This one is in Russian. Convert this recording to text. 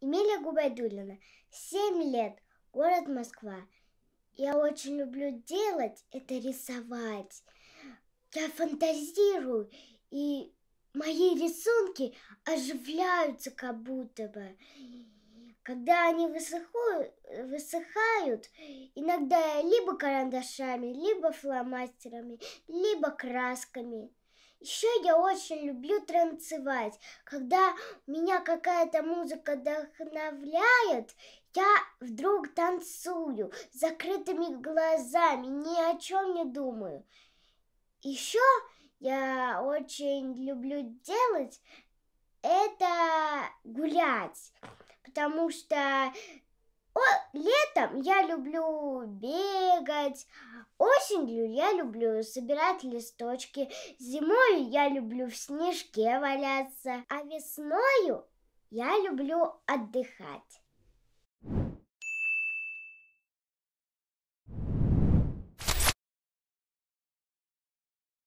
Эмилия Губайдулина, 7 лет, город Москва. Я очень люблю делать это рисовать. Я фантазирую, и мои рисунки оживляются как будто бы. Когда они высыхают, высыхают, иногда либо карандашами, либо фломастерами, либо красками – еще я очень люблю танцевать. Когда меня какая-то музыка вдохновляет, я вдруг танцую с закрытыми глазами, ни о чем не думаю. Еще я очень люблю делать это гулять, потому что о, летом я люблю бегать, Осенью я люблю собирать листочки, зимою я люблю в снежке валяться, а весною я люблю отдыхать.